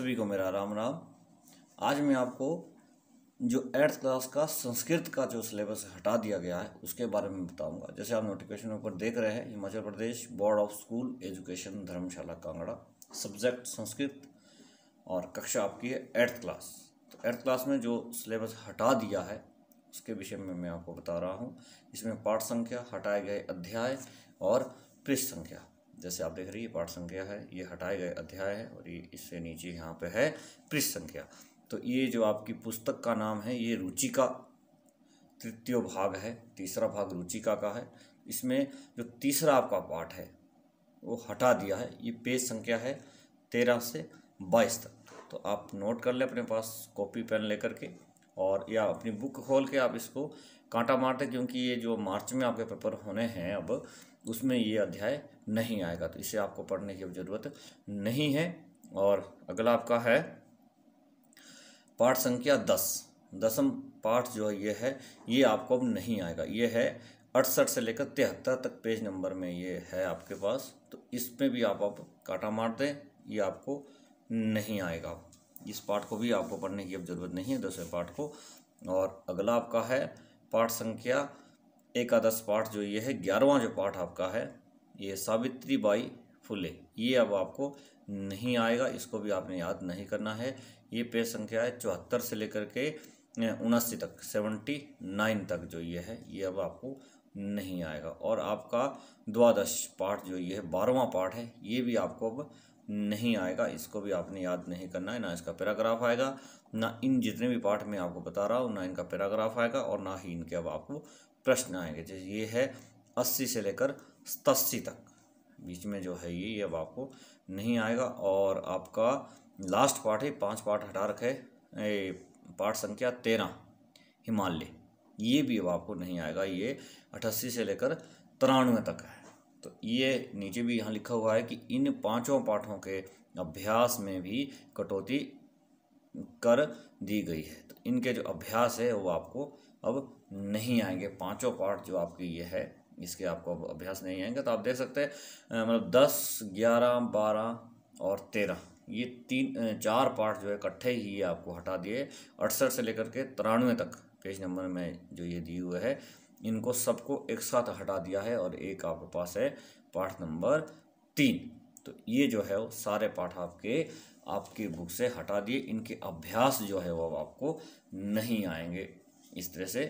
सभी को मेरा राम राम आज मैं आपको जो एट्थ क्लास का संस्कृत का जो सिलेबस हटा दिया गया है उसके बारे में बताऊंगा जैसे आप नोटिफिकेशन ऊपर देख रहे हैं Himachal Pradesh board of school education Dharamshala Kangra subject Sanskrit और कक्षा आपकी है एट्थ क्लास तो एट्थ क्लास में जो सिलेबस हटा दिया है उसके विषय में मैं आपको बता रहा हूँ इसमें पाठ संख्या हटाए गए अध्याय और पृष्ठ संख्या जैसे आप देख रही है ये पाठ संख्या है ये हटाए गए अध्याय है और ये इससे नीचे यहाँ पे है पृष्ठ संख्या तो ये जो आपकी पुस्तक का नाम है ये रुचिका तृतीय भाग है तीसरा भाग रुचिका का है इसमें जो तीसरा आपका पाठ है वो हटा दिया है ये पेज संख्या है तेरह से बाईस तक तो आप नोट कर ले अपने पास कॉपी पेन लेकर के और या अपनी बुक खोल के आप इसको कांटा मारते क्योंकि ये जो मार्च में आपके पेपर होने हैं अब उसमें ये अध्याय नहीं आएगा तो इसे आपको पढ़ने की ज़रूरत नहीं है और अगला आपका है पाठ संख्या दस दसम पाठ जो ये है ये आपको अब नहीं आएगा ये है अड़सठ से लेकर तिहत्तर तक पेज नंबर में ये है आपके पास तो इसमें भी आप अब काटा मार दें ये आपको नहीं आएगा इस पाठ को भी आपको पढ़ने की अब ज़रूरत नहीं है दूसरे पाठ को और अगला आपका है पाठ संख्या एकादश पाठ जो ये है ग्यारहवा जो पाठ आपका है ये सावित्री बाई फुले ये अब आपको नहीं आएगा इसको भी आपने याद नहीं करना है ये पेज संख्या है चौहत्तर से लेकर के उनासी तक सेवेंटी नाइन तक जो ये है ये अब आपको नहीं आएगा और आपका द्वादश पाठ जो ये है बारहवा पाठ है ये भी आपको अब नहीं आएगा इसको भी आपने याद नहीं करना है ना इसका पैराग्राफ आएगा ना इन जितने भी पार्ट में आपको बता रहा हूँ ना इनका पैराग्राफ आएगा और ना ही इनके अब आपको प्रश्न आएंगे जैसे ये है अस्सी से लेकर सतासी तक बीच में जो है ये ये अब आपको नहीं आएगा और आपका लास्ट पार्ट है पांच पार्ट हटा रखे पार्ट संख्या तेरह हिमालय ये भी अब आपको नहीं आएगा ये अठासी से लेकर तिरानवे तक है तो ये नीचे भी यहाँ लिखा हुआ है कि इन पांचों पाठों के अभ्यास में भी कटौती कर दी गई है तो इनके जो अभ्यास है वो आपको अब नहीं आएंगे पांचों पाठ जो आपकी ये है इसके आपको अब अभ्यास नहीं आएंगे तो आप देख सकते हैं मतलब दस ग्यारह बारह और तेरह ये तीन चार पार्ट जो है इकट्ठे ही आपको हटा दिए अड़सठ से लेकर के तिरानवे तक पेज नंबर में जो ये दिए हुए है इनको सबको एक साथ हटा दिया है और एक आपके पास है पाठ नंबर तीन तो ये जो है वो सारे पाठ आपके आपकी बुक से हटा दिए इनके अभ्यास जो है वो अब आपको नहीं आएंगे इस तरह से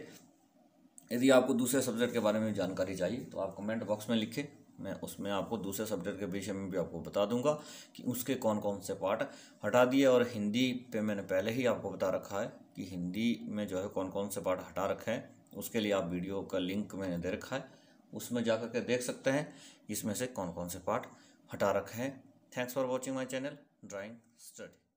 यदि आपको दूसरे सब्जेक्ट के बारे में जानकारी चाहिए तो आप कमेंट बॉक्स में लिखें मैं उसमें आपको दूसरे सब्जेक्ट के विषय में भी आपको बता दूंगा कि उसके कौन कौन से पार्ट हटा दिए और हिंदी पे मैंने पहले ही आपको बता रखा है कि हिंदी में जो है कौन कौन से पार्ट हटा रखे हैं उसके लिए आप वीडियो का लिंक मैंने दे रखा है उसमें जा के देख सकते हैं इसमें से कौन कौन से पार्ट हटा रखे हैं thanks for watching my channel drawing study